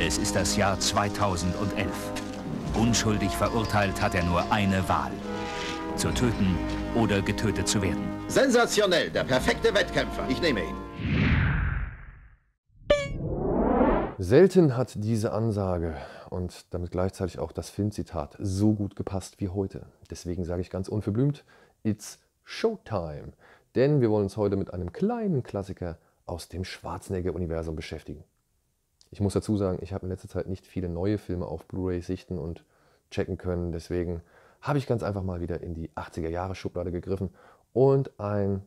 Es ist das Jahr 2011. Unschuldig verurteilt hat er nur eine Wahl. Zu töten oder getötet zu werden. Sensationell, der perfekte Wettkämpfer. Ich nehme ihn. Selten hat diese Ansage und damit gleichzeitig auch das Filmzitat so gut gepasst wie heute. Deswegen sage ich ganz unverblümt, it's Showtime. Denn wir wollen uns heute mit einem kleinen Klassiker aus dem Schwarzenegger-Universum beschäftigen. Ich muss dazu sagen, ich habe in letzter Zeit nicht viele neue Filme auf Blu-ray sichten und checken können. Deswegen habe ich ganz einfach mal wieder in die 80er-Jahre-Schublade gegriffen und ein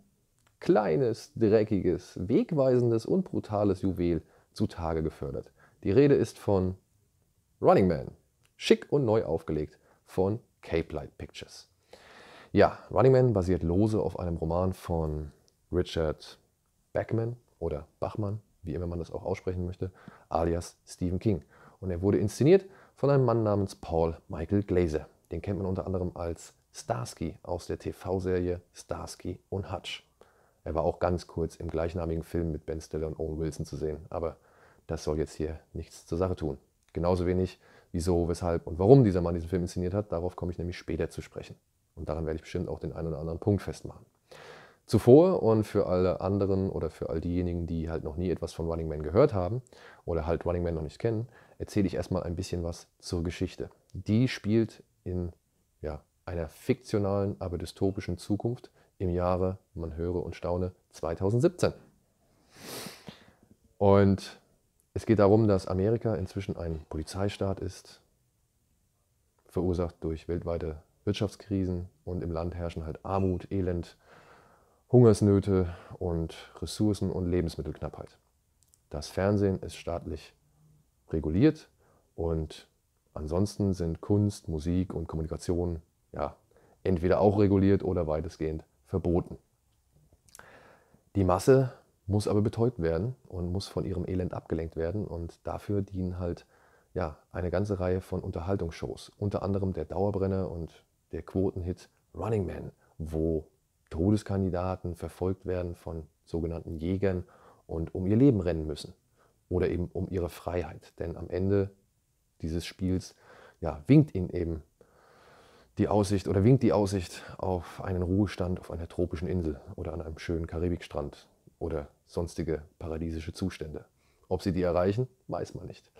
kleines, dreckiges, wegweisendes und brutales Juwel zutage gefördert. Die Rede ist von Running Man, schick und neu aufgelegt von Cape Light Pictures. Ja, Running Man basiert lose auf einem Roman von Richard Bachman oder Bachmann, wie immer man das auch aussprechen möchte, alias Stephen King. Und er wurde inszeniert von einem Mann namens Paul Michael Glaser. Den kennt man unter anderem als Starsky aus der TV-Serie Starsky und Hutch. Er war auch ganz kurz im gleichnamigen Film mit Ben Stiller und Owen Wilson zu sehen, aber das soll jetzt hier nichts zur Sache tun. Genauso wenig, wieso, weshalb und warum dieser Mann diesen Film inszeniert hat, darauf komme ich nämlich später zu sprechen. Und daran werde ich bestimmt auch den einen oder anderen Punkt festmachen zuvor und für alle anderen oder für all diejenigen, die halt noch nie etwas von Running Man gehört haben oder halt Running Man noch nicht kennen, erzähle ich erstmal ein bisschen was zur Geschichte. Die spielt in ja, einer fiktionalen, aber dystopischen Zukunft im Jahre, man höre und staune, 2017. Und es geht darum, dass Amerika inzwischen ein Polizeistaat ist, verursacht durch weltweite Wirtschaftskrisen und im Land herrschen halt Armut, Elend, Hungersnöte und Ressourcen- und Lebensmittelknappheit. Das Fernsehen ist staatlich reguliert und ansonsten sind Kunst, Musik und Kommunikation ja, entweder auch reguliert oder weitestgehend verboten. Die Masse muss aber betäubt werden und muss von ihrem Elend abgelenkt werden und dafür dienen halt ja, eine ganze Reihe von Unterhaltungsshows, unter anderem der Dauerbrenner und der Quotenhit Running Man, wo Todeskandidaten verfolgt werden von sogenannten Jägern und um ihr Leben rennen müssen oder eben um ihre Freiheit. Denn am Ende dieses Spiels ja, winkt ihnen eben die Aussicht oder winkt die Aussicht auf einen Ruhestand auf einer tropischen Insel oder an einem schönen Karibikstrand oder sonstige paradiesische Zustände. Ob sie die erreichen, weiß man nicht.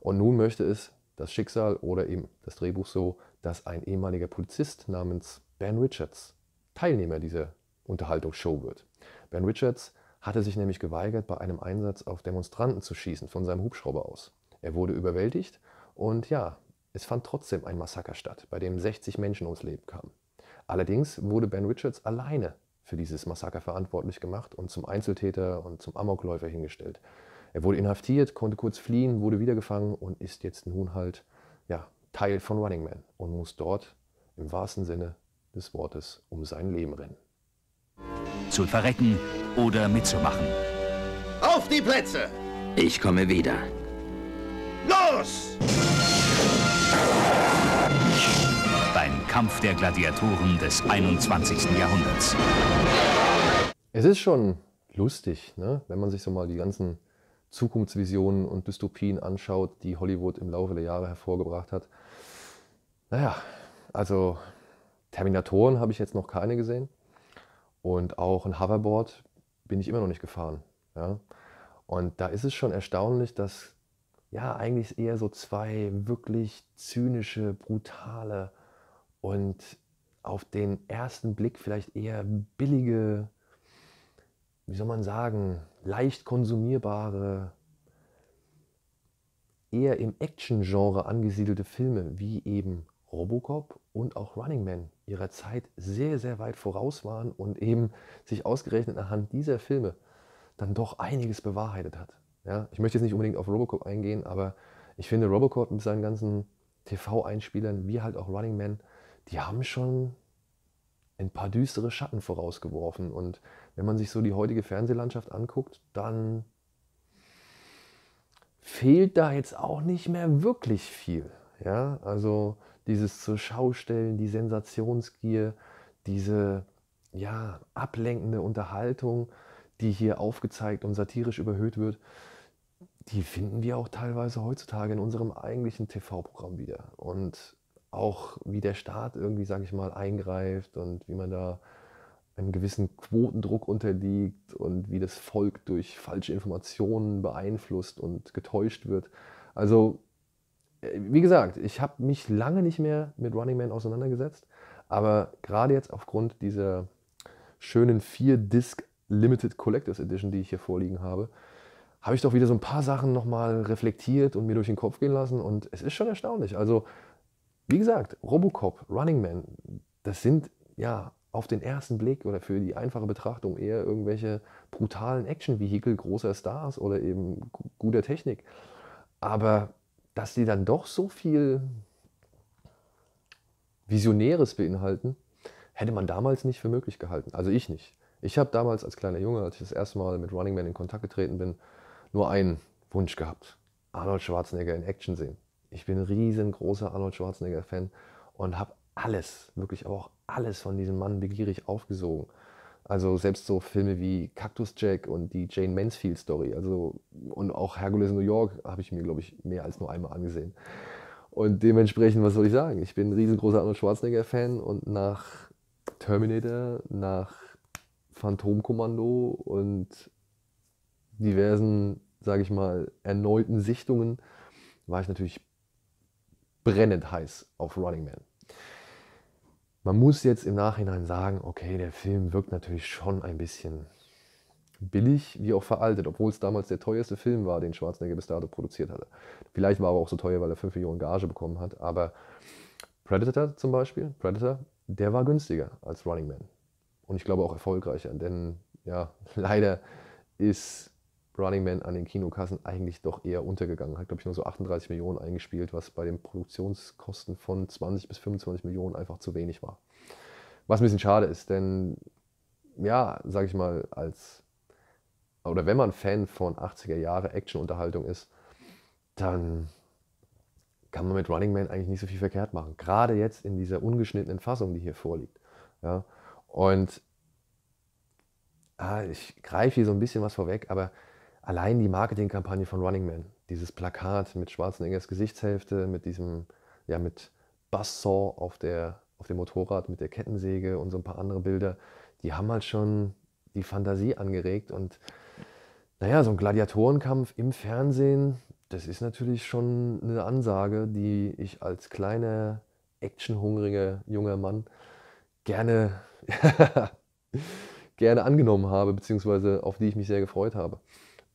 Und nun möchte es das Schicksal oder eben das Drehbuch so, dass ein ehemaliger Polizist namens Ben Richards Teilnehmer dieser Unterhaltungsshow wird. Ben Richards hatte sich nämlich geweigert, bei einem Einsatz auf Demonstranten zu schießen von seinem Hubschrauber aus. Er wurde überwältigt und ja, es fand trotzdem ein Massaker statt, bei dem 60 Menschen ums Leben kamen. Allerdings wurde Ben Richards alleine für dieses Massaker verantwortlich gemacht und zum Einzeltäter und zum Amokläufer hingestellt. Er wurde inhaftiert, konnte kurz fliehen, wurde wiedergefangen und ist jetzt nun halt ja, Teil von Running Man und muss dort im wahrsten Sinne des Wortes um sein Leben rennen. Zu verrecken oder mitzumachen. Auf die Plätze! Ich komme wieder. Los! Beim Kampf der Gladiatoren des 21. Jahrhunderts. Es ist schon lustig, ne? wenn man sich so mal die ganzen Zukunftsvisionen und Dystopien anschaut, die Hollywood im Laufe der Jahre hervorgebracht hat. Naja, also Terminatoren habe ich jetzt noch keine gesehen. Und auch ein Hoverboard bin ich immer noch nicht gefahren. Ja? Und da ist es schon erstaunlich, dass ja eigentlich eher so zwei wirklich zynische, brutale und auf den ersten Blick vielleicht eher billige, wie soll man sagen, leicht konsumierbare, eher im Action-Genre angesiedelte Filme wie eben Robocop und auch Running Man ihrer Zeit sehr, sehr weit voraus waren und eben sich ausgerechnet anhand dieser Filme dann doch einiges bewahrheitet hat. Ja, ich möchte jetzt nicht unbedingt auf Robocop eingehen, aber ich finde Robocop mit seinen ganzen TV-Einspielern, wie halt auch Running Man, die haben schon ein paar düstere Schatten vorausgeworfen. Und wenn man sich so die heutige Fernsehlandschaft anguckt, dann fehlt da jetzt auch nicht mehr wirklich viel. Ja, also dieses zur Schaustellen, die Sensationsgier, diese ja, ablenkende Unterhaltung, die hier aufgezeigt und satirisch überhöht wird, die finden wir auch teilweise heutzutage in unserem eigentlichen TV-Programm wieder. Und auch wie der Staat irgendwie, sage ich mal, eingreift und wie man da einem gewissen Quotendruck unterliegt und wie das Volk durch falsche Informationen beeinflusst und getäuscht wird. Also wie gesagt, ich habe mich lange nicht mehr mit Running Man auseinandergesetzt, aber gerade jetzt aufgrund dieser schönen 4-Disc Limited Collectors Edition, die ich hier vorliegen habe, habe ich doch wieder so ein paar Sachen nochmal reflektiert und mir durch den Kopf gehen lassen und es ist schon erstaunlich. Also, wie gesagt, Robocop, Running Man, das sind ja auf den ersten Blick oder für die einfache Betrachtung eher irgendwelche brutalen Action-Vehikel großer Stars oder eben guter Technik. Aber dass sie dann doch so viel Visionäres beinhalten, hätte man damals nicht für möglich gehalten. Also ich nicht. Ich habe damals als kleiner Junge, als ich das erste Mal mit Running Man in Kontakt getreten bin, nur einen Wunsch gehabt. Arnold Schwarzenegger in Action sehen. Ich bin ein riesengroßer Arnold Schwarzenegger-Fan und habe alles, wirklich aber auch alles von diesem Mann begierig aufgesogen. Also selbst so Filme wie Cactus Jack und die Jane Mansfield Story, also und auch Hercules in New York habe ich mir, glaube ich, mehr als nur einmal angesehen. Und dementsprechend, was soll ich sagen? Ich bin ein riesengroßer Arnold Schwarzenegger-Fan und nach Terminator, nach Phantomkommando und diversen, sage ich mal, erneuten Sichtungen war ich natürlich brennend heiß auf Running Man. Man muss jetzt im Nachhinein sagen, okay, der Film wirkt natürlich schon ein bisschen billig wie auch veraltet, obwohl es damals der teuerste Film war, den Schwarzenegger bis dato produziert hatte. Vielleicht war er auch so teuer, weil er 5 Millionen Gage bekommen hat, aber Predator zum Beispiel, Predator, der war günstiger als Running Man. Und ich glaube auch erfolgreicher, denn ja, leider ist Running Man an den Kinokassen eigentlich doch eher untergegangen. Hat, glaube ich, nur so 38 Millionen eingespielt, was bei den Produktionskosten von 20 bis 25 Millionen einfach zu wenig war. Was ein bisschen schade ist, denn ja, sage ich mal, als oder wenn man Fan von 80er Jahre Action-Unterhaltung ist, dann kann man mit Running Man eigentlich nicht so viel verkehrt machen. Gerade jetzt in dieser ungeschnittenen Fassung, die hier vorliegt. Ja, und ah, ich greife hier so ein bisschen was vorweg, aber allein die Marketingkampagne von Running Man, dieses Plakat mit Schwarzeneggers Gesichtshälfte, mit diesem, ja, mit Buzzsaw auf, der, auf dem Motorrad, mit der Kettensäge und so ein paar andere Bilder, die haben halt schon die Fantasie angeregt. Und naja, so ein Gladiatorenkampf im Fernsehen, das ist natürlich schon eine Ansage, die ich als kleiner, actionhungriger junger Mann gerne, gerne angenommen habe, beziehungsweise auf die ich mich sehr gefreut habe.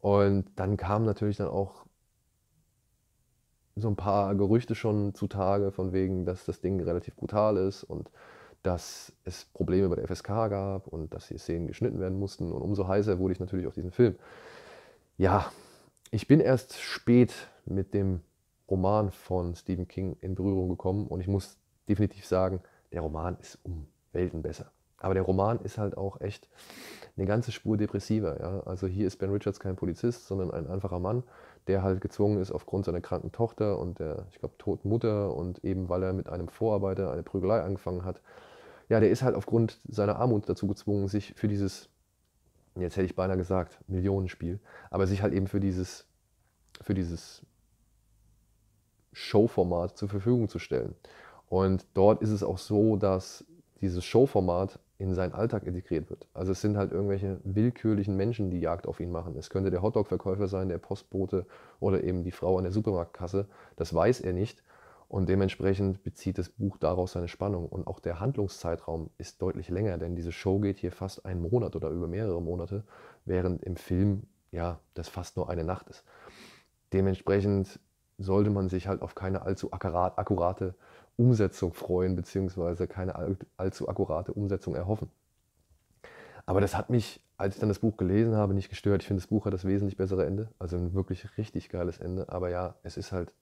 Und dann kamen natürlich dann auch so ein paar Gerüchte schon zutage, von wegen, dass das Ding relativ brutal ist und dass es Probleme bei der FSK gab und dass die Szenen geschnitten werden mussten. Und umso heißer wurde ich natürlich auf diesen Film. Ja, ich bin erst spät mit dem Roman von Stephen King in Berührung gekommen und ich muss definitiv sagen, der Roman ist um Welten besser. Aber der Roman ist halt auch echt eine ganze Spur depressiver. Ja? Also hier ist Ben Richards kein Polizist, sondern ein einfacher Mann, der halt gezwungen ist aufgrund seiner kranken Tochter und der, ich glaube, toten Mutter und eben weil er mit einem Vorarbeiter eine Prügelei angefangen hat. Ja, der ist halt aufgrund seiner Armut dazu gezwungen, sich für dieses, jetzt hätte ich beinahe gesagt, Millionenspiel, aber sich halt eben für dieses, für dieses Showformat zur Verfügung zu stellen. Und dort ist es auch so, dass dieses Showformat in seinen Alltag integriert wird. Also es sind halt irgendwelche willkürlichen Menschen, die Jagd auf ihn machen. Es könnte der Hotdog-Verkäufer sein, der Postbote oder eben die Frau an der Supermarktkasse. Das weiß er nicht. Und dementsprechend bezieht das Buch daraus seine Spannung. Und auch der Handlungszeitraum ist deutlich länger, denn diese Show geht hier fast einen Monat oder über mehrere Monate, während im Film ja das fast nur eine Nacht ist. Dementsprechend sollte man sich halt auf keine allzu akkurat, akkurate Umsetzung freuen, beziehungsweise keine all, allzu akkurate Umsetzung erhoffen. Aber das hat mich, als ich dann das Buch gelesen habe, nicht gestört. Ich finde, das Buch hat das wesentlich bessere Ende, also ein wirklich richtig geiles Ende. Aber ja, es ist halt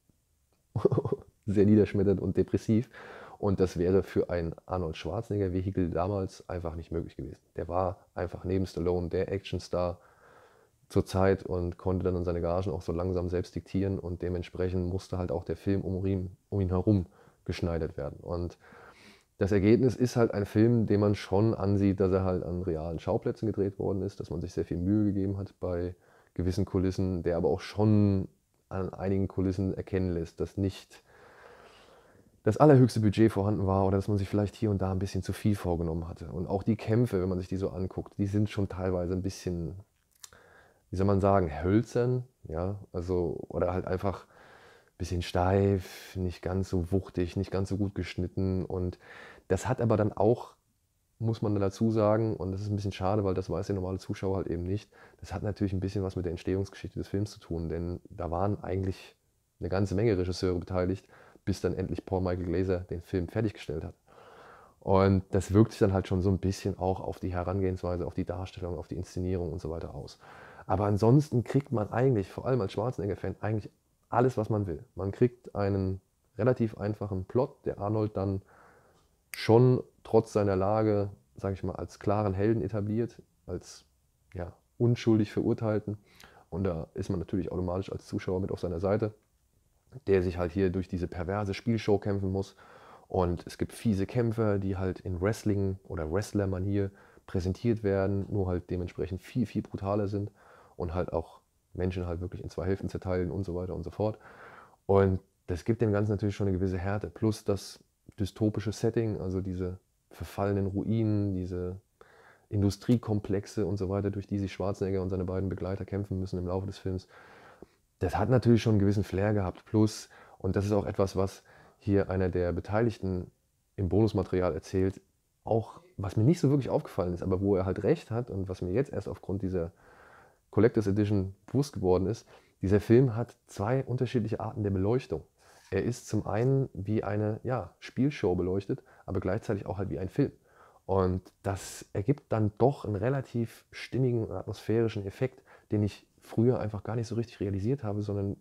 sehr niederschmetternd und depressiv. Und das wäre für ein Arnold Schwarzenegger-Vehikel damals einfach nicht möglich gewesen. Der war einfach neben Stallone der Actionstar zur Zeit und konnte dann seine Garagen auch so langsam selbst diktieren. Und dementsprechend musste halt auch der Film um ihn, um ihn herum geschneidet werden. Und das Ergebnis ist halt ein Film, den man schon ansieht, dass er halt an realen Schauplätzen gedreht worden ist, dass man sich sehr viel Mühe gegeben hat bei gewissen Kulissen, der aber auch schon an einigen Kulissen erkennen lässt, dass nicht das allerhöchste Budget vorhanden war oder dass man sich vielleicht hier und da ein bisschen zu viel vorgenommen hatte. Und auch die Kämpfe, wenn man sich die so anguckt, die sind schon teilweise ein bisschen, wie soll man sagen, hölzern, ja, also oder halt einfach bisschen steif, nicht ganz so wuchtig, nicht ganz so gut geschnitten. Und das hat aber dann auch, muss man dazu sagen, und das ist ein bisschen schade, weil das weiß der normale Zuschauer halt eben nicht, das hat natürlich ein bisschen was mit der Entstehungsgeschichte des Films zu tun, denn da waren eigentlich eine ganze Menge Regisseure beteiligt, bis dann endlich Paul Michael Glaser den Film fertiggestellt hat. Und das wirkt sich dann halt schon so ein bisschen auch auf die Herangehensweise, auf die Darstellung, auf die Inszenierung und so weiter aus. Aber ansonsten kriegt man eigentlich, vor allem als Schwarzenegger-Fan, eigentlich alles, was man will. Man kriegt einen relativ einfachen Plot, der Arnold dann schon trotz seiner Lage, sage ich mal, als klaren Helden etabliert, als ja, unschuldig verurteilten. Und da ist man natürlich automatisch als Zuschauer mit auf seiner Seite, der sich halt hier durch diese perverse Spielshow kämpfen muss. Und es gibt fiese Kämpfer, die halt in Wrestling oder Wrestler-Manier präsentiert werden, nur halt dementsprechend viel, viel brutaler sind und halt auch Menschen halt wirklich in zwei Hälften zerteilen und so weiter und so fort. Und das gibt dem Ganzen natürlich schon eine gewisse Härte. Plus das dystopische Setting, also diese verfallenen Ruinen, diese Industriekomplexe und so weiter, durch die sich Schwarzenegger und seine beiden Begleiter kämpfen müssen im Laufe des Films. Das hat natürlich schon einen gewissen Flair gehabt. Plus, und das ist auch etwas, was hier einer der Beteiligten im Bonusmaterial erzählt, auch was mir nicht so wirklich aufgefallen ist, aber wo er halt recht hat und was mir jetzt erst aufgrund dieser Collectors Edition bewusst geworden ist, dieser Film hat zwei unterschiedliche Arten der Beleuchtung. Er ist zum einen wie eine ja, Spielshow beleuchtet, aber gleichzeitig auch halt wie ein Film. Und das ergibt dann doch einen relativ stimmigen atmosphärischen Effekt, den ich früher einfach gar nicht so richtig realisiert habe, sondern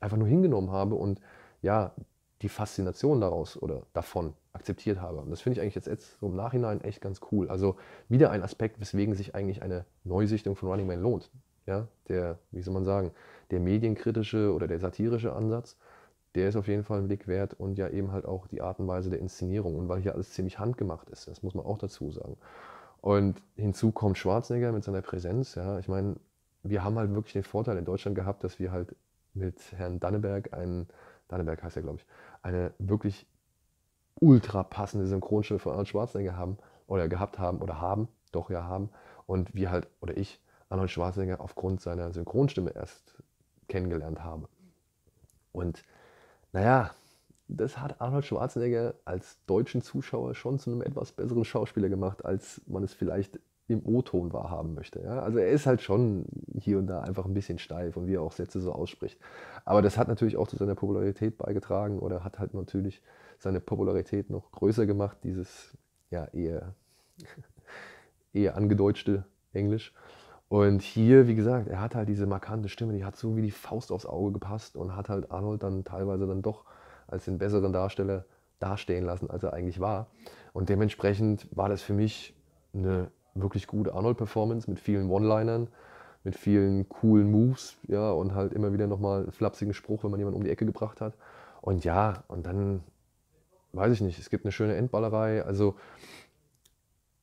einfach nur hingenommen habe und ja, die Faszination daraus oder davon akzeptiert habe. Und das finde ich eigentlich jetzt, jetzt so im Nachhinein echt ganz cool. Also wieder ein Aspekt, weswegen sich eigentlich eine Neusichtung von Running Man lohnt. Ja, der, wie soll man sagen, der medienkritische oder der satirische Ansatz, der ist auf jeden Fall ein Blick wert und ja eben halt auch die Art und Weise der Inszenierung und weil hier alles ziemlich handgemacht ist, das muss man auch dazu sagen. Und hinzu kommt Schwarzenegger mit seiner Präsenz, ja, ich meine, wir haben halt wirklich den Vorteil in Deutschland gehabt, dass wir halt mit Herrn Danneberg einen, Danneberg heißt er, glaube ich, eine wirklich ultra passende Synchronstimme von Arnold Schwarzenegger haben oder gehabt haben oder haben, doch ja haben und wir halt, oder ich, Arnold Schwarzenegger aufgrund seiner Synchronstimme erst kennengelernt habe. Und naja, das hat Arnold Schwarzenegger als deutschen Zuschauer schon zu einem etwas besseren Schauspieler gemacht, als man es vielleicht im O-Ton wahrhaben möchte. Ja? Also er ist halt schon hier und da einfach ein bisschen steif und wie er auch Sätze so ausspricht. Aber das hat natürlich auch zu seiner Popularität beigetragen oder hat halt natürlich seine Popularität noch größer gemacht, dieses ja eher, eher angedeutschte Englisch. Und hier, wie gesagt, er hat halt diese markante Stimme, die hat so wie die Faust aufs Auge gepasst und hat halt Arnold dann teilweise dann doch als den besseren Darsteller dastehen lassen, als er eigentlich war. Und dementsprechend war das für mich eine wirklich gute Arnold-Performance mit vielen One-Linern, mit vielen coolen Moves, ja, und halt immer wieder nochmal einen flapsigen Spruch, wenn man jemanden um die Ecke gebracht hat. Und ja, und dann weiß ich nicht, es gibt eine schöne Endballerei. Also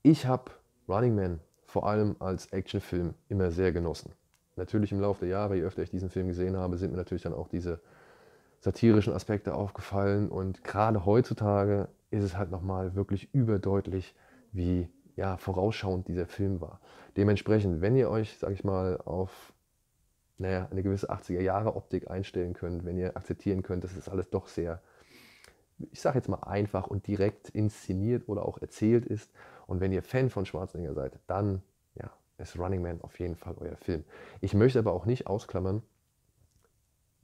ich habe Running Man vor allem als Actionfilm immer sehr genossen. Natürlich im Laufe der Jahre, je öfter ich diesen Film gesehen habe, sind mir natürlich dann auch diese satirischen Aspekte aufgefallen. Und gerade heutzutage ist es halt nochmal wirklich überdeutlich, wie ja, vorausschauend dieser Film war. Dementsprechend, wenn ihr euch, sag ich mal, auf naja, eine gewisse 80er-Jahre-Optik einstellen könnt, wenn ihr akzeptieren könnt, dass es alles doch sehr, ich sag jetzt mal einfach und direkt inszeniert oder auch erzählt ist und wenn ihr Fan von Schwarzenegger seid, dann ja, ist Running Man auf jeden Fall euer Film. Ich möchte aber auch nicht ausklammern,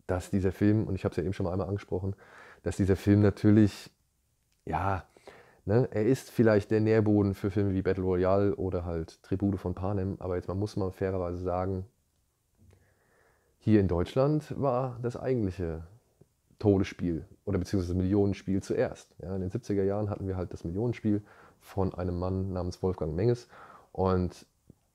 dass dieser Film, und ich habe es ja eben schon mal einmal angesprochen, dass dieser Film natürlich, ja, ne, er ist vielleicht der Nährboden für Filme wie Battle Royale oder halt Tribute von Panem, aber jetzt man muss man fairerweise sagen, hier in Deutschland war das eigentliche Todesspiel oder beziehungsweise Millionenspiel zuerst. Ja, in den 70er Jahren hatten wir halt das Millionenspiel von einem Mann namens Wolfgang Menges. Und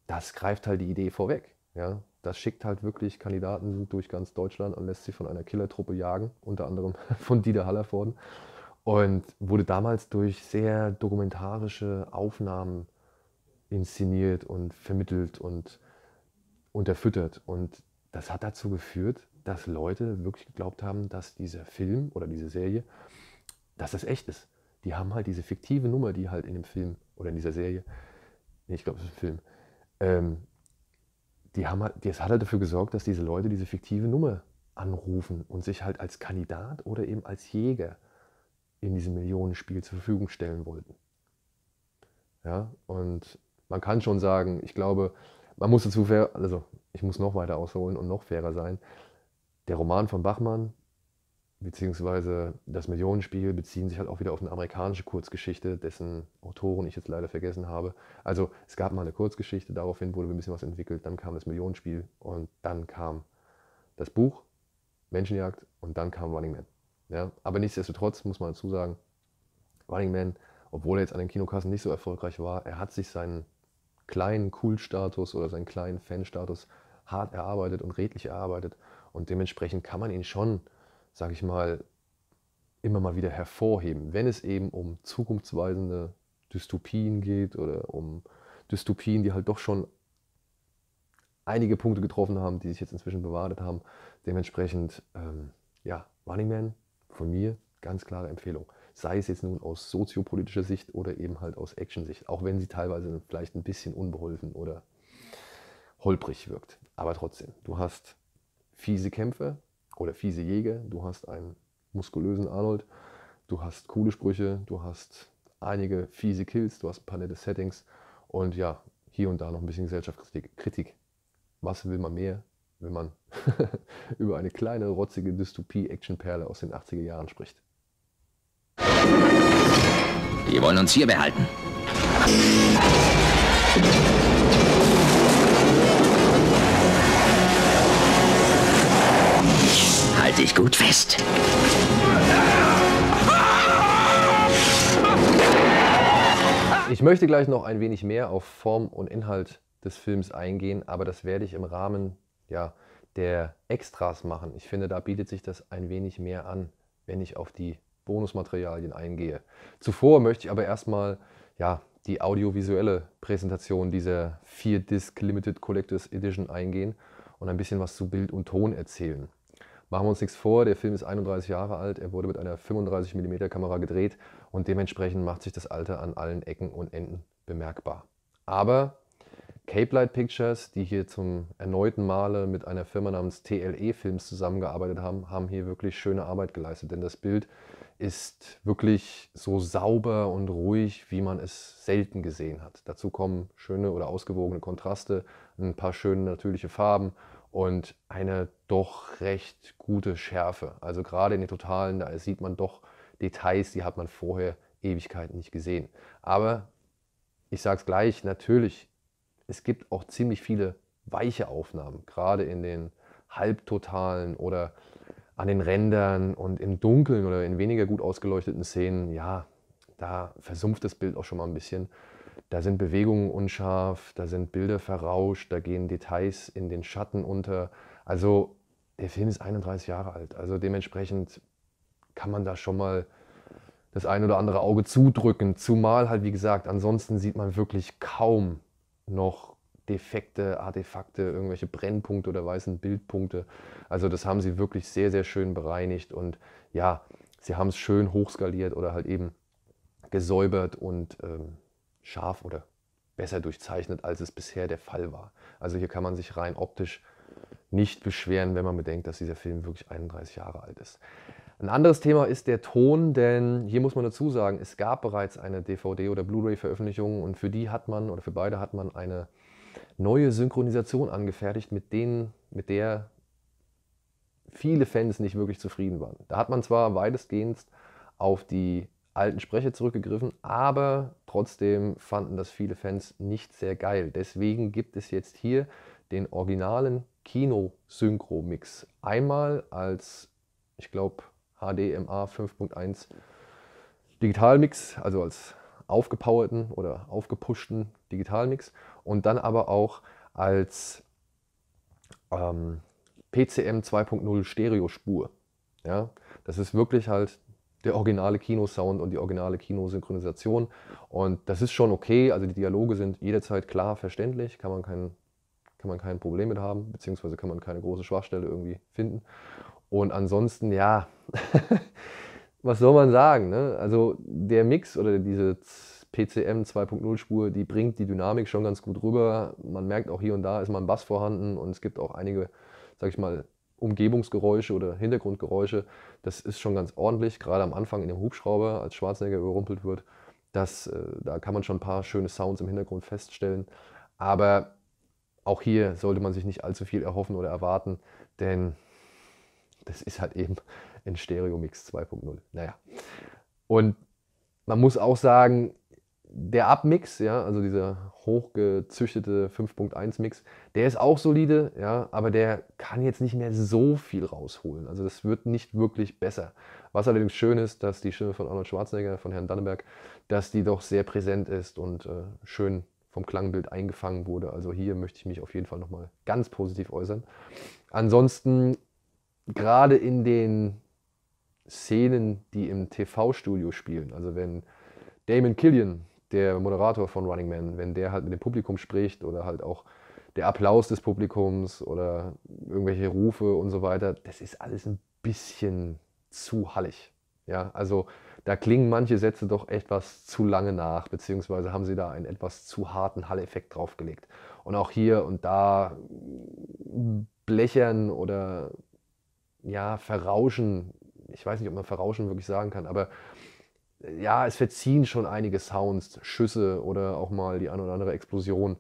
das greift halt die Idee vorweg. Ja? Das schickt halt wirklich Kandidaten durch ganz Deutschland und lässt sie von einer Killertruppe jagen, unter anderem von Dieter Hallervorden. Und wurde damals durch sehr dokumentarische Aufnahmen inszeniert und vermittelt und unterfüttert. Und das hat dazu geführt, dass Leute wirklich geglaubt haben, dass dieser Film oder diese Serie, dass das echt ist die haben halt diese fiktive Nummer, die halt in dem Film oder in dieser Serie, nee, ich glaube, es ist ein Film, ähm, die haben halt, das hat halt dafür gesorgt, dass diese Leute diese fiktive Nummer anrufen und sich halt als Kandidat oder eben als Jäger in diesem Millionenspiel zur Verfügung stellen wollten. Ja, und man kann schon sagen, ich glaube, man muss dazu fair, also ich muss noch weiter ausholen und noch fairer sein. Der Roman von Bachmann, beziehungsweise das Millionenspiel beziehen sich halt auch wieder auf eine amerikanische Kurzgeschichte, dessen Autoren ich jetzt leider vergessen habe. Also es gab mal eine Kurzgeschichte, daraufhin wurde ein bisschen was entwickelt, dann kam das Millionenspiel und dann kam das Buch Menschenjagd und dann kam Running Man. Ja? Aber nichtsdestotrotz muss man dazu sagen, Running Man, obwohl er jetzt an den Kinokassen nicht so erfolgreich war, er hat sich seinen kleinen Cool-Status oder seinen kleinen Fan-Status hart erarbeitet und redlich erarbeitet und dementsprechend kann man ihn schon sage ich mal, immer mal wieder hervorheben, wenn es eben um zukunftsweisende Dystopien geht oder um Dystopien, die halt doch schon einige Punkte getroffen haben, die sich jetzt inzwischen bewahrt haben. Dementsprechend, ähm, ja, Running Man von mir, ganz klare Empfehlung. Sei es jetzt nun aus soziopolitischer Sicht oder eben halt aus Action-Sicht, auch wenn sie teilweise vielleicht ein bisschen unbeholfen oder holprig wirkt. Aber trotzdem, du hast fiese Kämpfe, oder oh, fiese Jäger, du hast einen muskulösen Arnold, du hast coole Sprüche, du hast einige fiese Kills, du hast ein paar nette Settings und ja, hier und da noch ein bisschen Gesellschaftskritik. Kritik. Was will man mehr, wenn man über eine kleine, rotzige Dystopie-Actionperle aus den 80er Jahren spricht? Die wollen uns hier behalten. richtig gut fest. Ich möchte gleich noch ein wenig mehr auf Form und Inhalt des Films eingehen, aber das werde ich im Rahmen ja, der Extras machen. Ich finde, da bietet sich das ein wenig mehr an, wenn ich auf die Bonusmaterialien eingehe. Zuvor möchte ich aber erstmal ja, die audiovisuelle Präsentation dieser 4-Disc Limited Collectors Edition eingehen und ein bisschen was zu Bild und Ton erzählen. Machen wir uns nichts vor, der Film ist 31 Jahre alt, er wurde mit einer 35 mm Kamera gedreht und dementsprechend macht sich das Alter an allen Ecken und Enden bemerkbar. Aber Cape Light Pictures, die hier zum erneuten Male mit einer Firma namens TLE Films zusammengearbeitet haben, haben hier wirklich schöne Arbeit geleistet, denn das Bild ist wirklich so sauber und ruhig, wie man es selten gesehen hat. Dazu kommen schöne oder ausgewogene Kontraste, ein paar schöne natürliche Farben und eine doch recht gute Schärfe. Also gerade in den Totalen, da sieht man doch Details, die hat man vorher Ewigkeiten nicht gesehen. Aber ich sage es gleich, natürlich, es gibt auch ziemlich viele weiche Aufnahmen, gerade in den Halbtotalen oder an den Rändern und im Dunkeln oder in weniger gut ausgeleuchteten Szenen. Ja, da versumpft das Bild auch schon mal ein bisschen. Da sind Bewegungen unscharf, da sind Bilder verrauscht, da gehen Details in den Schatten unter. Also der Film ist 31 Jahre alt. Also dementsprechend kann man da schon mal das ein oder andere Auge zudrücken. Zumal halt, wie gesagt, ansonsten sieht man wirklich kaum noch defekte Artefakte, irgendwelche Brennpunkte oder weißen Bildpunkte. Also das haben sie wirklich sehr, sehr schön bereinigt und ja, sie haben es schön hochskaliert oder halt eben gesäubert und ähm, scharf oder besser durchzeichnet, als es bisher der Fall war. Also hier kann man sich rein optisch nicht beschweren, wenn man bedenkt, dass dieser Film wirklich 31 Jahre alt ist. Ein anderes Thema ist der Ton, denn hier muss man dazu sagen, es gab bereits eine DVD- oder Blu-ray-Veröffentlichung und für die hat man, oder für beide hat man eine neue Synchronisation angefertigt, mit, denen, mit der viele Fans nicht wirklich zufrieden waren. Da hat man zwar weitestgehend auf die alten Sprecher zurückgegriffen, aber trotzdem fanden das viele Fans nicht sehr geil. Deswegen gibt es jetzt hier den originalen Kino-Synchro-Mix. Einmal als, ich glaube, HDMA 5.1 Digitalmix, also als aufgepowerten oder aufgepushten Digitalmix und dann aber auch als ähm, PCM 2.0 Stereospur. Ja, das ist wirklich halt der originale Kinosound und die originale Kinosynchronisation. Und das ist schon okay. Also die Dialoge sind jederzeit klar verständlich, kann man kein, kann man kein Problem mit haben, beziehungsweise kann man keine große Schwachstelle irgendwie finden. Und ansonsten, ja, was soll man sagen? Ne? Also der Mix oder diese PCM 2.0 Spur, die bringt die Dynamik schon ganz gut rüber. Man merkt auch hier und da ist mal ein Bass vorhanden und es gibt auch einige, sag ich mal, Umgebungsgeräusche oder Hintergrundgeräusche, das ist schon ganz ordentlich, gerade am Anfang in dem Hubschrauber, als Schwarzenegger überrumpelt wird, das, äh, da kann man schon ein paar schöne Sounds im Hintergrund feststellen. Aber auch hier sollte man sich nicht allzu viel erhoffen oder erwarten, denn das ist halt eben ein Stereo-Mix 2.0. Naja. Und man muss auch sagen, der Abmix, ja, also dieser hochgezüchtete 5.1-Mix, der ist auch solide, ja, aber der kann jetzt nicht mehr so viel rausholen. Also das wird nicht wirklich besser. Was allerdings schön ist, dass die Stimme von Arnold Schwarzenegger, von Herrn Dannenberg, dass die doch sehr präsent ist und äh, schön vom Klangbild eingefangen wurde. Also hier möchte ich mich auf jeden Fall nochmal ganz positiv äußern. Ansonsten, gerade in den Szenen, die im TV-Studio spielen, also wenn Damon Killian der Moderator von Running Man, wenn der halt mit dem Publikum spricht oder halt auch der Applaus des Publikums oder irgendwelche Rufe und so weiter, das ist alles ein bisschen zu hallig. Ja, also da klingen manche Sätze doch etwas zu lange nach, beziehungsweise haben sie da einen etwas zu harten Halleffekt draufgelegt. Und auch hier und da blechern oder ja, verrauschen, ich weiß nicht, ob man verrauschen wirklich sagen kann, aber ja, es verziehen schon einige Sounds, Schüsse oder auch mal die ein oder andere Explosion.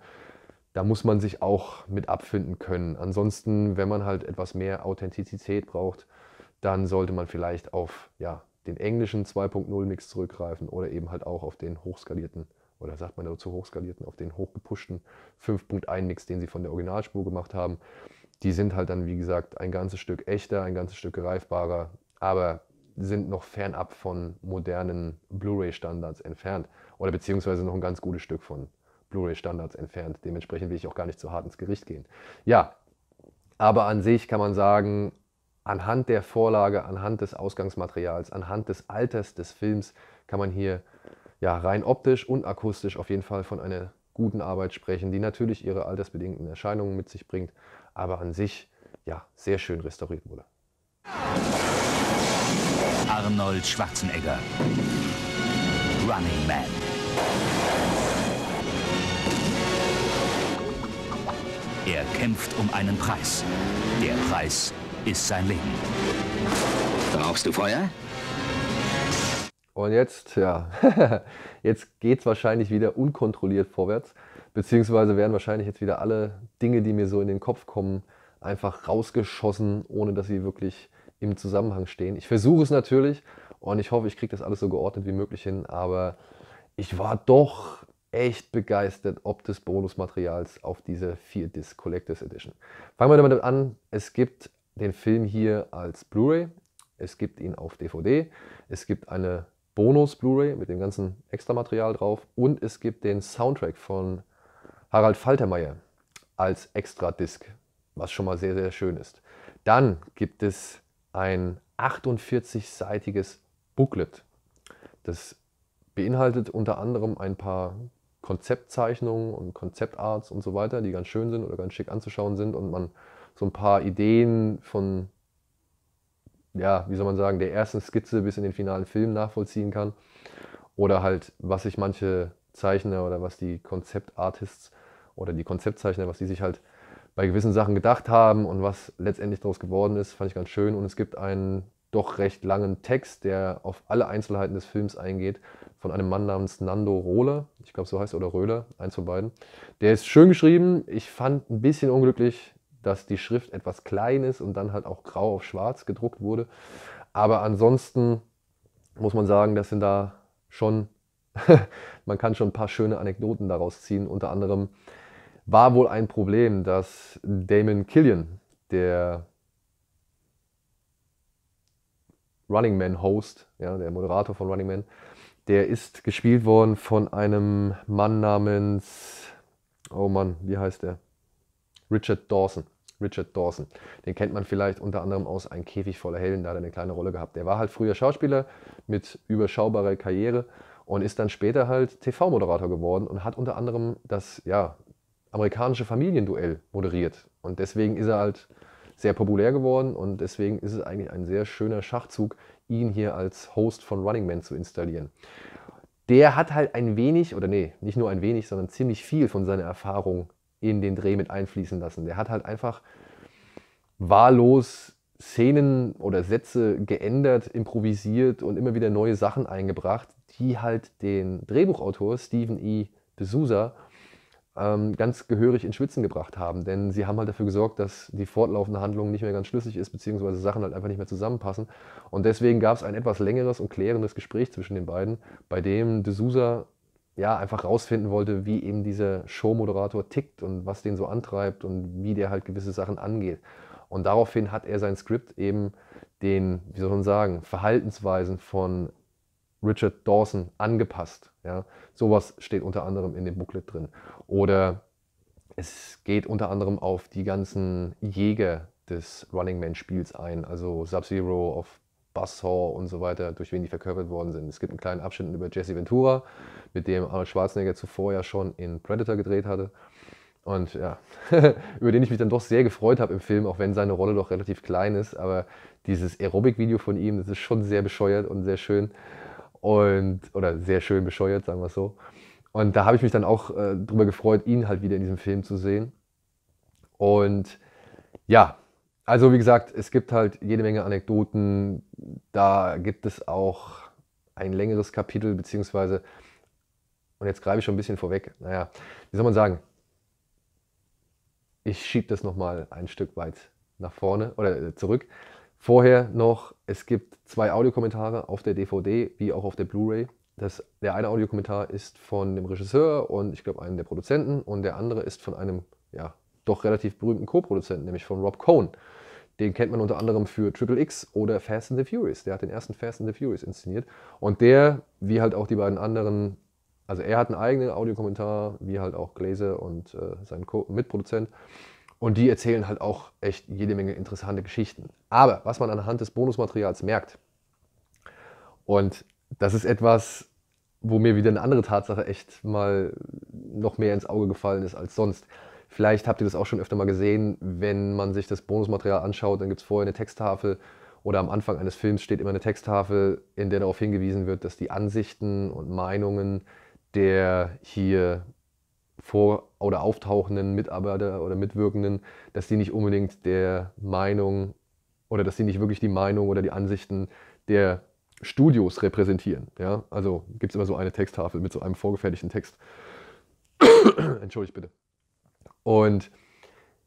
Da muss man sich auch mit abfinden können. Ansonsten, wenn man halt etwas mehr Authentizität braucht, dann sollte man vielleicht auf ja, den englischen 2.0 Mix zurückgreifen oder eben halt auch auf den hochskalierten oder sagt man dazu hochskalierten, auf den hochgepushten 5.1 Mix, den sie von der Originalspur gemacht haben. Die sind halt dann, wie gesagt, ein ganzes Stück echter, ein ganzes Stück greifbarer, aber sind noch fernab von modernen Blu-ray-Standards entfernt oder beziehungsweise noch ein ganz gutes Stück von Blu-ray-Standards entfernt. Dementsprechend will ich auch gar nicht so hart ins Gericht gehen. Ja, aber an sich kann man sagen, anhand der Vorlage, anhand des Ausgangsmaterials, anhand des Alters des Films kann man hier ja, rein optisch und akustisch auf jeden Fall von einer guten Arbeit sprechen, die natürlich ihre altersbedingten Erscheinungen mit sich bringt, aber an sich ja sehr schön restauriert wurde. Arnold Schwarzenegger. Running Man. Er kämpft um einen Preis. Der Preis ist sein Leben. Brauchst du Feuer? Und jetzt, ja, jetzt geht es wahrscheinlich wieder unkontrolliert vorwärts. Beziehungsweise werden wahrscheinlich jetzt wieder alle Dinge, die mir so in den Kopf kommen, einfach rausgeschossen, ohne dass sie wirklich im Zusammenhang stehen. Ich versuche es natürlich und ich hoffe, ich kriege das alles so geordnet wie möglich hin, aber ich war doch echt begeistert, ob des Bonusmaterials auf dieser 4-Disc Collectors Edition. Fangen wir damit an. Es gibt den Film hier als Blu-ray, es gibt ihn auf DVD, es gibt eine Bonus-Blu-ray mit dem ganzen Extra-Material drauf und es gibt den Soundtrack von Harald Faltermeier als Extra-Disc, was schon mal sehr, sehr schön ist. Dann gibt es ein 48-seitiges Booklet. Das beinhaltet unter anderem ein paar Konzeptzeichnungen und Konzeptarts und so weiter, die ganz schön sind oder ganz schick anzuschauen sind und man so ein paar Ideen von, ja, wie soll man sagen, der ersten Skizze bis in den finalen Film nachvollziehen kann. Oder halt, was sich manche Zeichner oder was die Konzeptartists oder die Konzeptzeichner, was die sich halt bei gewissen Sachen gedacht haben und was letztendlich daraus geworden ist, fand ich ganz schön. Und es gibt einen doch recht langen Text, der auf alle Einzelheiten des Films eingeht, von einem Mann namens Nando Rohler, ich glaube so heißt er, oder Röhler, eins von beiden. Der ist schön geschrieben. Ich fand ein bisschen unglücklich, dass die Schrift etwas klein ist und dann halt auch grau auf schwarz gedruckt wurde. Aber ansonsten muss man sagen, das sind da schon, man kann schon ein paar schöne Anekdoten daraus ziehen, unter anderem war wohl ein Problem, dass Damon Killian, der Running Man Host, ja, der Moderator von Running Man, der ist gespielt worden von einem Mann namens, oh Mann, wie heißt der? Richard Dawson. Richard Dawson. Den kennt man vielleicht unter anderem aus Ein Käfig voller Helden, da hat er eine kleine Rolle gehabt. Der war halt früher Schauspieler mit überschaubarer Karriere und ist dann später halt TV-Moderator geworden und hat unter anderem das, ja, amerikanische Familienduell moderiert. Und deswegen ist er halt sehr populär geworden und deswegen ist es eigentlich ein sehr schöner Schachzug, ihn hier als Host von Running Man zu installieren. Der hat halt ein wenig, oder nee, nicht nur ein wenig, sondern ziemlich viel von seiner Erfahrung in den Dreh mit einfließen lassen. Der hat halt einfach wahllos Szenen oder Sätze geändert, improvisiert und immer wieder neue Sachen eingebracht, die halt den Drehbuchautor Stephen E. D'Souza ähm, ganz gehörig in Schwitzen gebracht haben. Denn sie haben halt dafür gesorgt, dass die fortlaufende Handlung nicht mehr ganz schlüssig ist, beziehungsweise Sachen halt einfach nicht mehr zusammenpassen. Und deswegen gab es ein etwas längeres und klärendes Gespräch zwischen den beiden, bei dem D'Souza ja einfach rausfinden wollte, wie eben dieser Showmoderator tickt und was den so antreibt und wie der halt gewisse Sachen angeht. Und daraufhin hat er sein Skript eben den, wie soll man sagen, Verhaltensweisen von Richard Dawson angepasst. Ja, sowas steht unter anderem in dem Booklet drin. Oder es geht unter anderem auf die ganzen Jäger des Running Man-Spiels ein, also Sub-Zero auf Buzzsaw und so weiter, durch wen die verkörpert worden sind. Es gibt einen kleinen Abschnitt über Jesse Ventura, mit dem Arnold Schwarzenegger zuvor ja schon in Predator gedreht hatte. Und ja, über den ich mich dann doch sehr gefreut habe im Film, auch wenn seine Rolle doch relativ klein ist. Aber dieses Aerobic-Video von ihm, das ist schon sehr bescheuert und sehr schön. Und, oder sehr schön bescheuert, sagen wir es so. Und da habe ich mich dann auch äh, drüber gefreut, ihn halt wieder in diesem Film zu sehen. Und ja, also wie gesagt, es gibt halt jede Menge Anekdoten. Da gibt es auch ein längeres Kapitel, beziehungsweise, und jetzt greife ich schon ein bisschen vorweg, naja, wie soll man sagen, ich schiebe das nochmal ein Stück weit nach vorne oder äh, zurück. Vorher noch, es gibt zwei Audiokommentare auf der DVD wie auch auf der Blu-ray. Das, der eine Audiokommentar ist von dem Regisseur und ich glaube einem der Produzenten und der andere ist von einem ja, doch relativ berühmten Co-Produzenten, nämlich von Rob Cohn. Den kennt man unter anderem für Triple X oder Fast and the Furious. Der hat den ersten Fast and the Furious inszeniert. Und der, wie halt auch die beiden anderen, also er hat einen eigenen Audiokommentar, wie halt auch Glaser und äh, sein Co Mitproduzent. Und die erzählen halt auch echt jede Menge interessante Geschichten. Aber was man anhand des Bonusmaterials merkt, und das ist etwas, wo mir wieder eine andere Tatsache echt mal noch mehr ins Auge gefallen ist als sonst. Vielleicht habt ihr das auch schon öfter mal gesehen, wenn man sich das Bonusmaterial anschaut, dann gibt es vorher eine Texttafel oder am Anfang eines Films steht immer eine Texttafel, in der darauf hingewiesen wird, dass die Ansichten und Meinungen der hier vor- oder auftauchenden Mitarbeiter oder Mitwirkenden, dass die nicht unbedingt der Meinung oder dass die nicht wirklich die Meinung oder die Ansichten der Studios repräsentieren. Ja? Also gibt es immer so eine Texttafel mit so einem vorgefertigten Text. Entschuldigt bitte. Und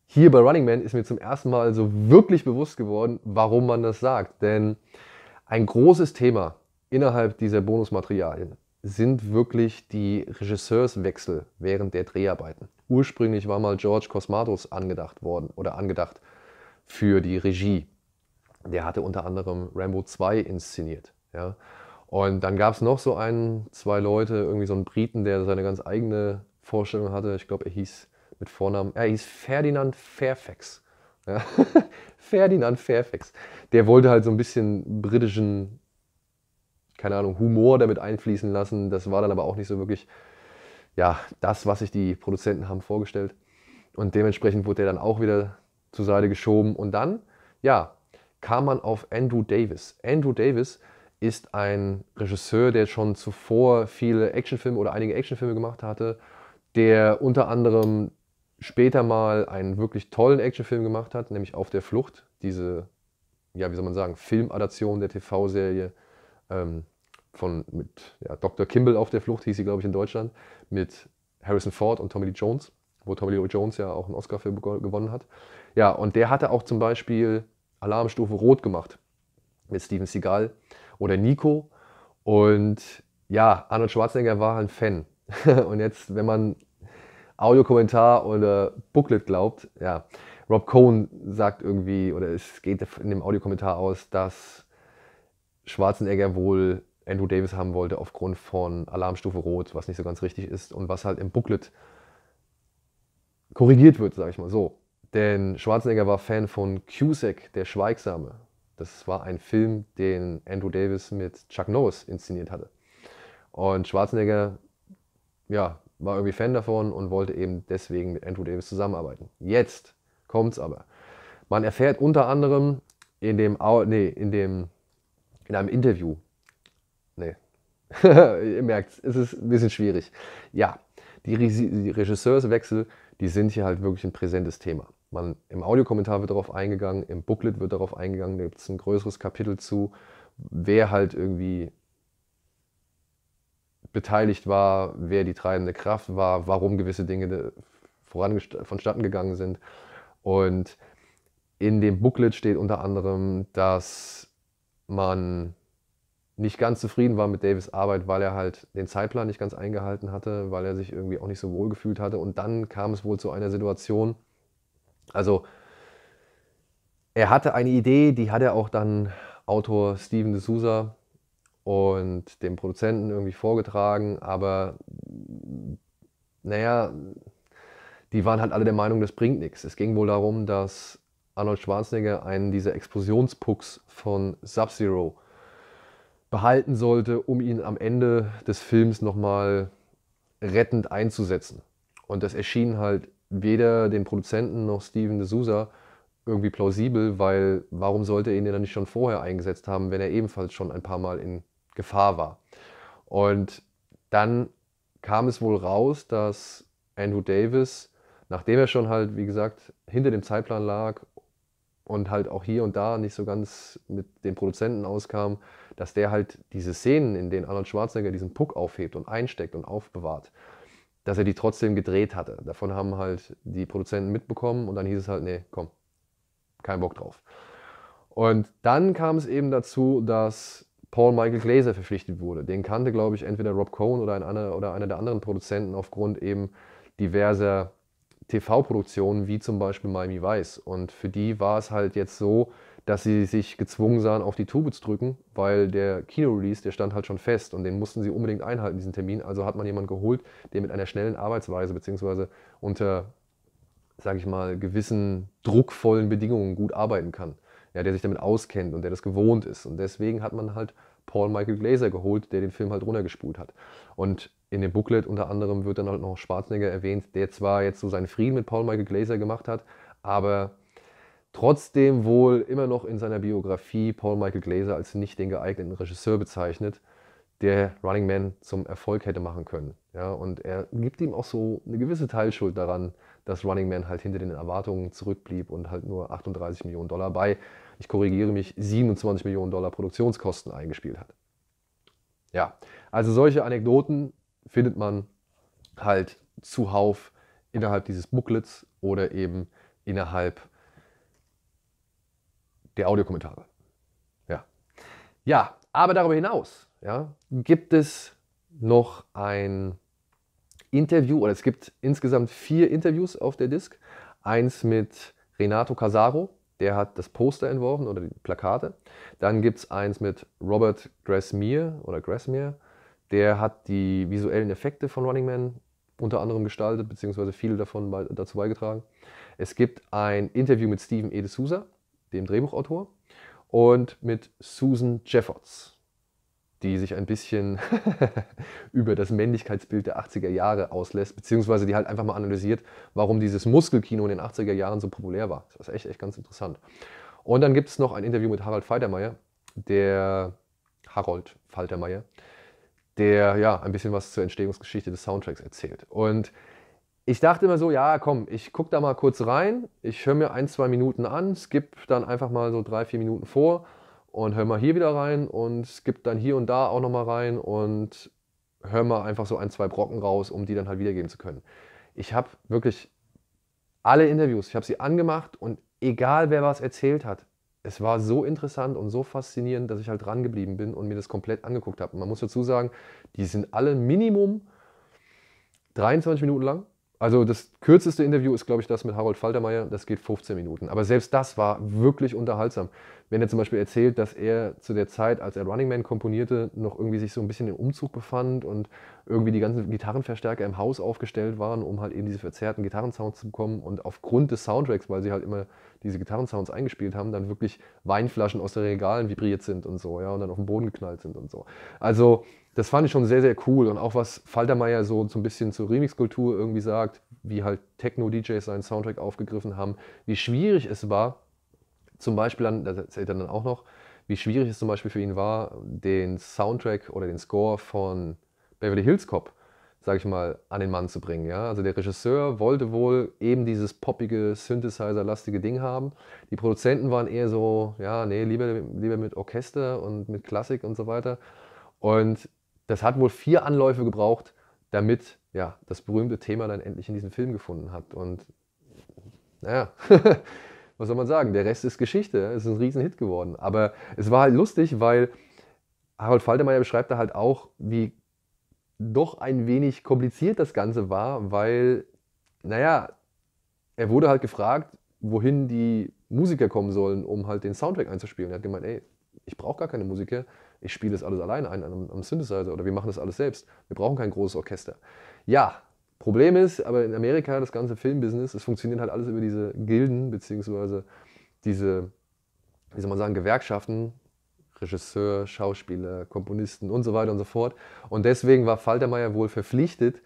hier bei Running Man ist mir zum ersten Mal so wirklich bewusst geworden, warum man das sagt. Denn ein großes Thema innerhalb dieser Bonusmaterialien sind wirklich die Regisseurswechsel während der Dreharbeiten. Ursprünglich war mal George Cosmatos angedacht worden oder angedacht für die Regie. Der hatte unter anderem Rambo 2 inszeniert. Ja? Und dann gab es noch so einen, zwei Leute, irgendwie so einen Briten, der seine ganz eigene Vorstellung hatte. Ich glaube, er hieß mit Vornamen, er hieß Ferdinand Fairfax. Ja? Ferdinand Fairfax. Der wollte halt so ein bisschen britischen, keine Ahnung, Humor damit einfließen lassen. Das war dann aber auch nicht so wirklich, ja, das, was sich die Produzenten haben vorgestellt. Und dementsprechend wurde er dann auch wieder zur Seite geschoben. Und dann, ja, kam man auf Andrew Davis. Andrew Davis ist ein Regisseur, der schon zuvor viele Actionfilme oder einige Actionfilme gemacht hatte, der unter anderem später mal einen wirklich tollen Actionfilm gemacht hat, nämlich Auf der Flucht, diese, ja, wie soll man sagen, Filmadaption der TV-Serie ähm, von mit ja, Dr. Kimball auf der Flucht, hieß sie, glaube ich, in Deutschland, mit Harrison Ford und Tommy Lee Jones, wo Tommy Lee Jones ja auch einen Oscar für gewonnen hat. Ja, und der hatte auch zum Beispiel Alarmstufe Rot gemacht mit Steven Seagal oder Nico. Und ja, Arnold Schwarzenegger war ein Fan. und jetzt, wenn man Audiokommentar oder Booklet glaubt, ja, Rob Cohn sagt irgendwie, oder es geht in dem Audiokommentar aus, dass Schwarzenegger wohl Andrew Davis haben wollte aufgrund von Alarmstufe Rot, was nicht so ganz richtig ist und was halt im Booklet korrigiert wird, sage ich mal so. Denn Schwarzenegger war Fan von Cusack, der Schweigsame, das war ein Film, den Andrew Davis mit Chuck Norris inszeniert hatte. Und Schwarzenegger ja, war irgendwie Fan davon und wollte eben deswegen mit Andrew Davis zusammenarbeiten. Jetzt kommt's aber. Man erfährt unter anderem in dem, nee, in dem, in einem Interview, nee, ihr merkt, es ist ein bisschen schwierig. Ja, die, Re die Regisseurswechsel, die sind hier halt wirklich ein präsentes Thema. Man, Im Audiokommentar wird darauf eingegangen, im Booklet wird darauf eingegangen, da gibt es ein größeres Kapitel zu, wer halt irgendwie beteiligt war, wer die treibende Kraft war, warum gewisse Dinge vonstatten gegangen sind. Und in dem Booklet steht unter anderem, dass man nicht ganz zufrieden war mit Davis Arbeit, weil er halt den Zeitplan nicht ganz eingehalten hatte, weil er sich irgendwie auch nicht so wohl gefühlt hatte. Und dann kam es wohl zu einer Situation, also er hatte eine Idee, die hat er auch dann Autor Steven D'Souza und dem Produzenten irgendwie vorgetragen, aber naja, die waren halt alle der Meinung, das bringt nichts. Es ging wohl darum, dass Arnold Schwarzenegger einen dieser Explosionspucks von Sub-Zero behalten sollte, um ihn am Ende des Films nochmal rettend einzusetzen. Und das erschien halt weder den Produzenten noch Steven D'Souza irgendwie plausibel, weil warum sollte er ihn dann nicht schon vorher eingesetzt haben, wenn er ebenfalls schon ein paar Mal in Gefahr war? Und dann kam es wohl raus, dass Andrew Davis, nachdem er schon halt, wie gesagt, hinter dem Zeitplan lag und halt auch hier und da nicht so ganz mit dem Produzenten auskam, dass der halt diese Szenen, in denen Arnold Schwarzenegger diesen Puck aufhebt und einsteckt und aufbewahrt, dass er die trotzdem gedreht hatte. Davon haben halt die Produzenten mitbekommen und dann hieß es halt, nee, komm, kein Bock drauf. Und dann kam es eben dazu, dass Paul Michael Glaser verpflichtet wurde. Den kannte, glaube ich, entweder Rob Cohn oder, ein oder einer der anderen Produzenten aufgrund eben diverser TV-Produktionen, wie zum Beispiel Miami Vice. Und für die war es halt jetzt so, dass sie sich gezwungen sahen, auf die Tube zu drücken, weil der Kino-Release, der stand halt schon fest und den mussten sie unbedingt einhalten, diesen Termin. Also hat man jemanden geholt, der mit einer schnellen Arbeitsweise beziehungsweise unter, sage ich mal, gewissen druckvollen Bedingungen gut arbeiten kann. Ja, der sich damit auskennt und der das gewohnt ist. Und deswegen hat man halt Paul Michael Glaser geholt, der den Film halt runtergespult hat. Und in dem Booklet unter anderem wird dann halt noch Schwarzenegger erwähnt, der zwar jetzt so seinen Frieden mit Paul Michael Glaser gemacht hat, aber trotzdem wohl immer noch in seiner Biografie Paul Michael Glaser als nicht den geeigneten Regisseur bezeichnet, der Running Man zum Erfolg hätte machen können. Ja, und er gibt ihm auch so eine gewisse Teilschuld daran, dass Running Man halt hinter den Erwartungen zurückblieb und halt nur 38 Millionen Dollar bei, ich korrigiere mich, 27 Millionen Dollar Produktionskosten eingespielt hat. Ja, also solche Anekdoten findet man halt zuhauf innerhalb dieses Booklets oder eben innerhalb der Audiokommentare. Ja. ja, aber darüber hinaus ja, gibt es noch ein Interview oder es gibt insgesamt vier Interviews auf der Disc. Eins mit Renato Casaro, der hat das Poster entworfen oder die Plakate. Dann gibt es eins mit Robert Grasmere oder Grasmere, der hat die visuellen Effekte von Running Man unter anderem gestaltet, beziehungsweise viele davon dazu beigetragen. Es gibt ein Interview mit Steven E. D'Souza, dem Drehbuchautor, und mit Susan Jeffords, die sich ein bisschen über das Männlichkeitsbild der 80er Jahre auslässt, beziehungsweise die halt einfach mal analysiert, warum dieses Muskelkino in den 80er Jahren so populär war. Das ist echt, echt ganz interessant. Und dann gibt es noch ein Interview mit Harald Faltermeier, der Harold Faltermeier, der ja ein bisschen was zur Entstehungsgeschichte des Soundtracks erzählt. Und ich dachte immer so, ja, komm, ich gucke da mal kurz rein, ich höre mir ein, zwei Minuten an, skip dann einfach mal so drei, vier Minuten vor und höre mal hier wieder rein und skip dann hier und da auch nochmal rein und höre mal einfach so ein, zwei Brocken raus, um die dann halt wiedergeben zu können. Ich habe wirklich alle Interviews, ich habe sie angemacht und egal wer was erzählt hat, es war so interessant und so faszinierend, dass ich halt dran geblieben bin und mir das komplett angeguckt habe. Und man muss dazu sagen, die sind alle Minimum 23 Minuten lang also das kürzeste Interview ist, glaube ich, das mit Harold Faltermeier. Das geht 15 Minuten. Aber selbst das war wirklich unterhaltsam wenn er zum Beispiel erzählt, dass er zu der Zeit, als er Running Man komponierte, noch irgendwie sich so ein bisschen im Umzug befand und irgendwie die ganzen Gitarrenverstärker im Haus aufgestellt waren, um halt eben diese verzerrten Gitarrensounds zu bekommen und aufgrund des Soundtracks, weil sie halt immer diese Gitarrensounds eingespielt haben, dann wirklich Weinflaschen aus den Regalen vibriert sind und so, ja, und dann auf den Boden geknallt sind und so. Also, das fand ich schon sehr, sehr cool und auch was Faltermeier so, so ein bisschen zur Remixkultur irgendwie sagt, wie halt Techno-DJs seinen Soundtrack aufgegriffen haben, wie schwierig es war, zum Beispiel, dann, das erzählt er dann auch noch, wie schwierig es zum Beispiel für ihn war, den Soundtrack oder den Score von Beverly Hills Cop, sage ich mal, an den Mann zu bringen. Ja? Also der Regisseur wollte wohl eben dieses poppige, Synthesizer-lastige Ding haben. Die Produzenten waren eher so, ja, nee, lieber, lieber mit Orchester und mit Klassik und so weiter. Und das hat wohl vier Anläufe gebraucht, damit ja, das berühmte Thema dann endlich in diesen Film gefunden hat. Und naja, was soll man sagen, der Rest ist Geschichte. Es ist ein Riesenhit geworden. Aber es war halt lustig, weil Harold Faltermeier beschreibt da halt auch, wie doch ein wenig kompliziert das Ganze war, weil, naja, er wurde halt gefragt, wohin die Musiker kommen sollen, um halt den Soundtrack einzuspielen. Er hat gemeint, ey, ich brauche gar keine Musiker, ich spiele das alles alleine ein am Synthesizer oder wir machen das alles selbst. Wir brauchen kein großes Orchester. Ja, Problem ist, aber in Amerika, das ganze Filmbusiness, es funktioniert halt alles über diese Gilden, beziehungsweise diese, wie soll man sagen, Gewerkschaften, Regisseur, Schauspieler, Komponisten und so weiter und so fort. Und deswegen war Faltermeier wohl verpflichtet,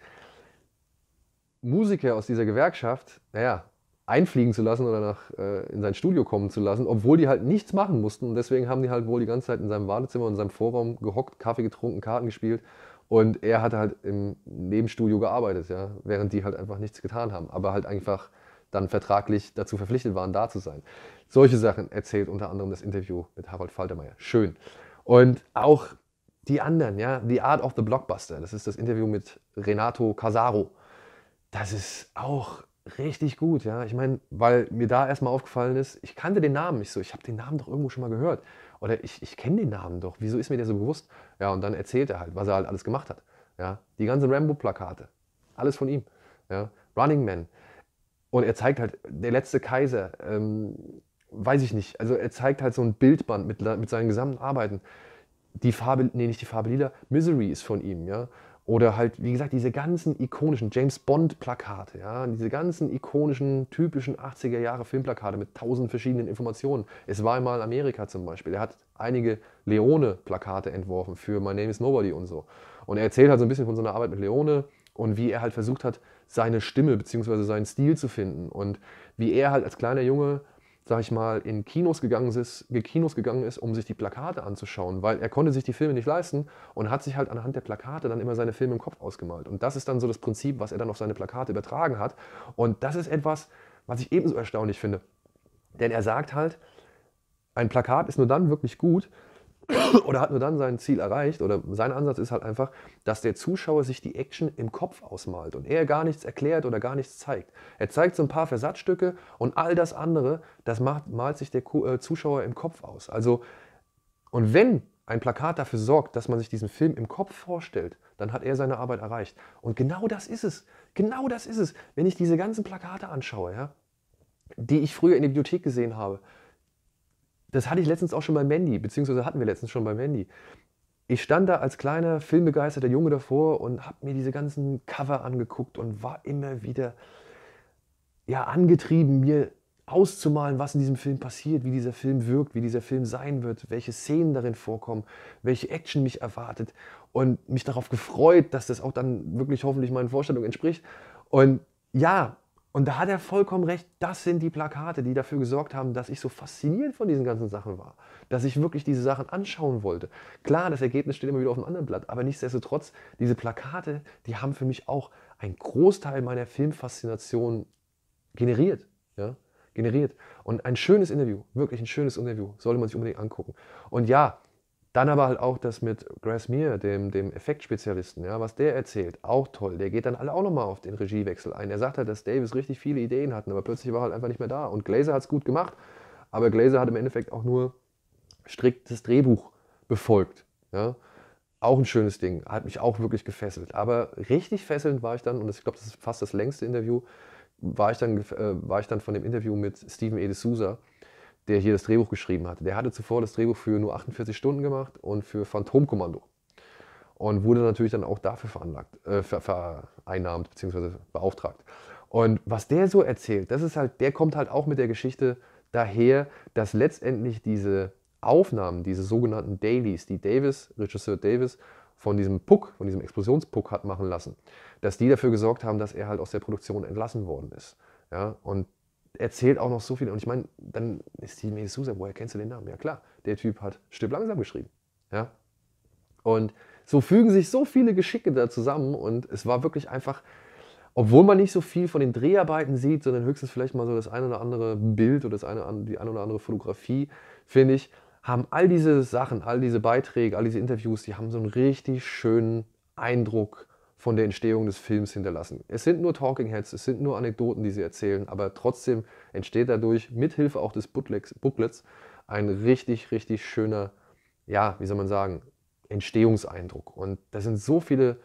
Musiker aus dieser Gewerkschaft, naja, einfliegen zu lassen oder nach, äh, in sein Studio kommen zu lassen, obwohl die halt nichts machen mussten. Und deswegen haben die halt wohl die ganze Zeit in seinem Badezimmer und in seinem Vorraum gehockt, Kaffee getrunken, Karten gespielt und er hatte halt im Nebenstudio gearbeitet, ja, während die halt einfach nichts getan haben, aber halt einfach dann vertraglich dazu verpflichtet waren, da zu sein. Solche Sachen erzählt unter anderem das Interview mit Harold Faltermeier. Schön. Und auch die anderen, ja, The Art of the Blockbuster, das ist das Interview mit Renato Casaro. Das ist auch richtig gut, ja. Ich meine, weil mir da erstmal aufgefallen ist, ich kannte den Namen nicht so, ich habe den Namen doch irgendwo schon mal gehört. Oder ich, ich kenne den Namen doch, wieso ist mir der so bewusst? Ja, und dann erzählt er halt, was er halt alles gemacht hat. Ja, die ganzen Rambo-Plakate, alles von ihm. Ja, Running Man. Und er zeigt halt, der letzte Kaiser, ähm, weiß ich nicht. Also er zeigt halt so ein Bildband mit, mit seinen gesamten Arbeiten. Die Farbe, nee, nicht die Farbe lila, Misery ist von ihm, ja. Oder halt, wie gesagt, diese ganzen ikonischen James Bond-Plakate, ja, diese ganzen ikonischen, typischen 80er Jahre Filmplakate mit tausend verschiedenen Informationen. Es war einmal Amerika zum Beispiel. Er hat einige Leone-Plakate entworfen für My Name is Nobody und so. Und er erzählt halt so ein bisschen von seiner Arbeit mit Leone und wie er halt versucht hat, seine Stimme bzw. seinen Stil zu finden. Und wie er halt als kleiner Junge sag ich mal, in Kinos gegangen ist, Kinos gegangen ist, um sich die Plakate anzuschauen, weil er konnte sich die Filme nicht leisten und hat sich halt anhand der Plakate dann immer seine Filme im Kopf ausgemalt. Und das ist dann so das Prinzip, was er dann auf seine Plakate übertragen hat. Und das ist etwas, was ich ebenso erstaunlich finde. Denn er sagt halt, ein Plakat ist nur dann wirklich gut, oder hat nur dann sein Ziel erreicht oder sein Ansatz ist halt einfach, dass der Zuschauer sich die Action im Kopf ausmalt und er gar nichts erklärt oder gar nichts zeigt. Er zeigt so ein paar Versatzstücke und all das andere, das macht, malt sich der äh, Zuschauer im Kopf aus. Also, und wenn ein Plakat dafür sorgt, dass man sich diesen Film im Kopf vorstellt, dann hat er seine Arbeit erreicht. Und genau das ist es. Genau das ist es. Wenn ich diese ganzen Plakate anschaue, ja, die ich früher in der Bibliothek gesehen habe, das hatte ich letztens auch schon bei Mandy, beziehungsweise hatten wir letztens schon bei Mandy. Ich stand da als kleiner, filmbegeisterter Junge davor und habe mir diese ganzen Cover angeguckt und war immer wieder ja, angetrieben, mir auszumalen, was in diesem Film passiert, wie dieser Film wirkt, wie dieser Film sein wird, welche Szenen darin vorkommen, welche Action mich erwartet und mich darauf gefreut, dass das auch dann wirklich hoffentlich meinen Vorstellungen entspricht. Und ja, und da hat er vollkommen recht, das sind die Plakate, die dafür gesorgt haben, dass ich so fasziniert von diesen ganzen Sachen war, dass ich wirklich diese Sachen anschauen wollte. Klar, das Ergebnis steht immer wieder auf einem anderen Blatt, aber nichtsdestotrotz, diese Plakate, die haben für mich auch einen Großteil meiner Filmfaszination generiert. Ja? generiert. Und ein schönes Interview, wirklich ein schönes Interview, sollte man sich unbedingt angucken. Und ja, dann aber halt auch das mit Grasmere, dem, dem Effektspezialisten, ja, was der erzählt, auch toll. Der geht dann alle auch nochmal auf den Regiewechsel ein. Er sagt halt, dass Davis richtig viele Ideen hatten, aber plötzlich war er halt einfach nicht mehr da. Und Glaser hat es gut gemacht, aber Glaser hat im Endeffekt auch nur strikt das Drehbuch befolgt. Ja. Auch ein schönes Ding, hat mich auch wirklich gefesselt. Aber richtig fesselnd war ich dann, und ich glaube, das ist fast das längste Interview, war ich dann, äh, war ich dann von dem Interview mit Steven E. D'Souza. Souza der hier das Drehbuch geschrieben hatte. Der hatte zuvor das Drehbuch für nur 48 Stunden gemacht und für Phantomkommando. Und wurde natürlich dann auch dafür veranlagt, äh, vereinnahmt bzw. beauftragt. Und was der so erzählt, das ist halt, der kommt halt auch mit der Geschichte daher, dass letztendlich diese Aufnahmen, diese sogenannten Dailies, die Davis, Regisseur Davis, von diesem Puck, von diesem Explosionspuck hat machen lassen, dass die dafür gesorgt haben, dass er halt aus der Produktion entlassen worden ist. Ja, und erzählt auch noch so viel. Und ich meine, dann ist die Mesusa, woher kennst du den Namen? Ja klar, der Typ hat Stipp langsam geschrieben. Ja? Und so fügen sich so viele Geschicke da zusammen und es war wirklich einfach, obwohl man nicht so viel von den Dreharbeiten sieht, sondern höchstens vielleicht mal so das eine oder andere Bild oder das eine, die eine oder andere Fotografie, finde ich, haben all diese Sachen, all diese Beiträge, all diese Interviews, die haben so einen richtig schönen Eindruck von der Entstehung des Films hinterlassen. Es sind nur Talking Heads, es sind nur Anekdoten, die sie erzählen, aber trotzdem entsteht dadurch mithilfe auch des Booklets, Booklets ein richtig, richtig schöner, ja, wie soll man sagen, Entstehungseindruck. Und da sind so viele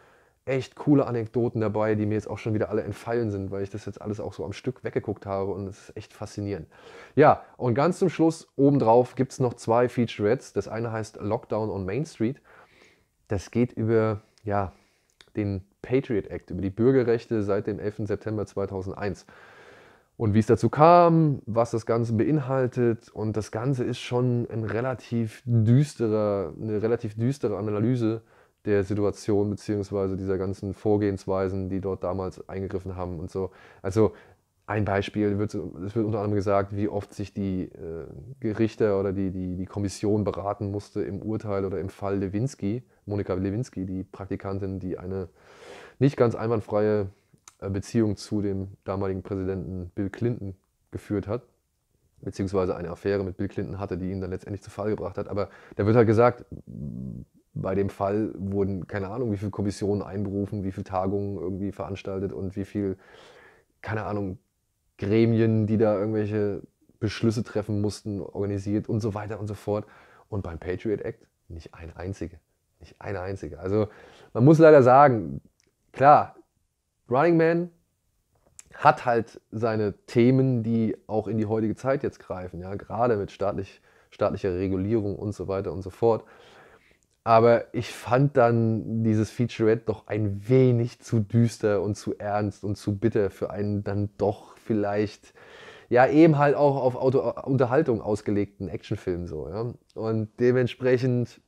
echt coole Anekdoten dabei, die mir jetzt auch schon wieder alle entfallen sind, weil ich das jetzt alles auch so am Stück weggeguckt habe und es ist echt faszinierend. Ja, und ganz zum Schluss obendrauf gibt es noch zwei Featurettes. Das eine heißt Lockdown on Main Street. Das geht über, ja, den Patriot Act, über die Bürgerrechte seit dem 11. September 2001. Und wie es dazu kam, was das Ganze beinhaltet. Und das Ganze ist schon ein relativ düsterer, eine relativ düstere Analyse der Situation bzw. dieser ganzen Vorgehensweisen, die dort damals eingegriffen haben und so. Also ein Beispiel, wird, es wird unter anderem gesagt, wie oft sich die äh, Gerichte oder die, die, die Kommission beraten musste im Urteil oder im Fall Lewinsky, Monika Lewinsky, die Praktikantin, die eine nicht ganz einwandfreie äh, Beziehung zu dem damaligen Präsidenten Bill Clinton geführt hat, beziehungsweise eine Affäre mit Bill Clinton hatte, die ihn dann letztendlich zu Fall gebracht hat. Aber da wird halt gesagt, bei dem Fall wurden keine Ahnung, wie viele Kommissionen einberufen, wie viele Tagungen irgendwie veranstaltet und wie viel, keine Ahnung, Gremien, die da irgendwelche Beschlüsse treffen mussten, organisiert und so weiter und so fort. Und beim Patriot Act nicht eine einzige. Nicht eine einzige. Also man muss leider sagen, klar, Running Man hat halt seine Themen, die auch in die heutige Zeit jetzt greifen, ja, gerade mit staatlich, staatlicher Regulierung und so weiter und so fort. Aber ich fand dann dieses Featurette doch ein wenig zu düster und zu ernst und zu bitter für einen dann doch vielleicht ja eben halt auch auf Auto Unterhaltung ausgelegten Actionfilm so. Ja? Und dementsprechend,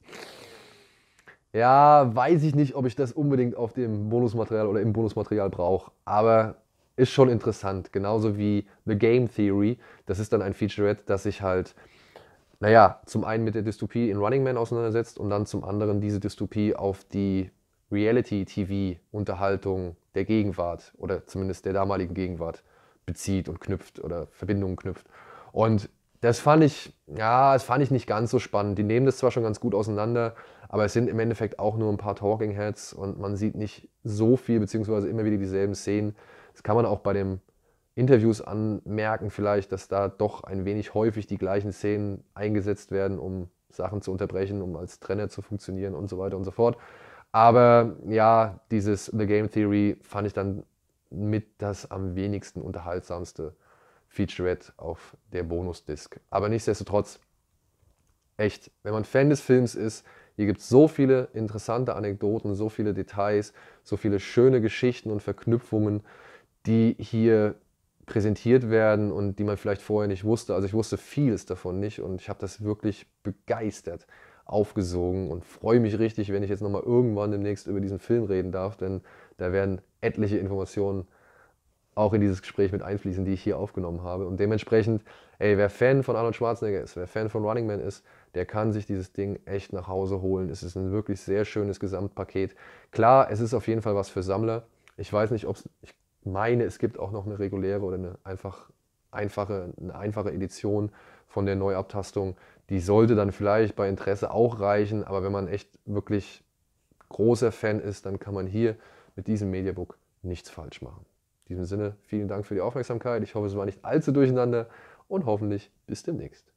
ja, weiß ich nicht, ob ich das unbedingt auf dem Bonusmaterial oder im Bonusmaterial brauche, aber ist schon interessant. Genauso wie The Game Theory, das ist dann ein Featurette, das sich halt naja, zum einen mit der Dystopie in Running Man auseinandersetzt und dann zum anderen diese Dystopie auf die Reality-TV-Unterhaltung der Gegenwart oder zumindest der damaligen Gegenwart bezieht und knüpft oder Verbindungen knüpft. Und das fand ich, ja, das fand ich nicht ganz so spannend. Die nehmen das zwar schon ganz gut auseinander, aber es sind im Endeffekt auch nur ein paar Talking Heads und man sieht nicht so viel, beziehungsweise immer wieder dieselben Szenen. Das kann man auch bei den Interviews anmerken, vielleicht, dass da doch ein wenig häufig die gleichen Szenen eingesetzt werden, um Sachen zu unterbrechen, um als Trainer zu funktionieren und so weiter und so fort. Aber ja, dieses The Game Theory fand ich dann mit das am wenigsten unterhaltsamste Featurette auf der Bonusdisk. Aber nichtsdestotrotz, echt, wenn man Fan des Films ist, hier gibt es so viele interessante Anekdoten, so viele Details, so viele schöne Geschichten und Verknüpfungen, die hier präsentiert werden und die man vielleicht vorher nicht wusste. Also ich wusste vieles davon nicht und ich habe das wirklich begeistert aufgesogen und freue mich richtig, wenn ich jetzt nochmal irgendwann demnächst über diesen Film reden darf, denn da werden etliche Informationen auch in dieses Gespräch mit einfließen, die ich hier aufgenommen habe. Und dementsprechend, ey, wer Fan von Arnold Schwarzenegger ist, wer Fan von Running Man ist, der kann sich dieses Ding echt nach Hause holen. Es ist ein wirklich sehr schönes Gesamtpaket. Klar, es ist auf jeden Fall was für Sammler. Ich weiß nicht, ob es, ich meine, es gibt auch noch eine reguläre oder eine einfach, einfache, eine einfache Edition von der Neuabtastung. Die sollte dann vielleicht bei Interesse auch reichen, aber wenn man echt wirklich großer Fan ist, dann kann man hier mit diesem Mediabook nichts falsch machen. In diesem Sinne, vielen Dank für die Aufmerksamkeit. Ich hoffe, es war nicht allzu durcheinander und hoffentlich bis demnächst.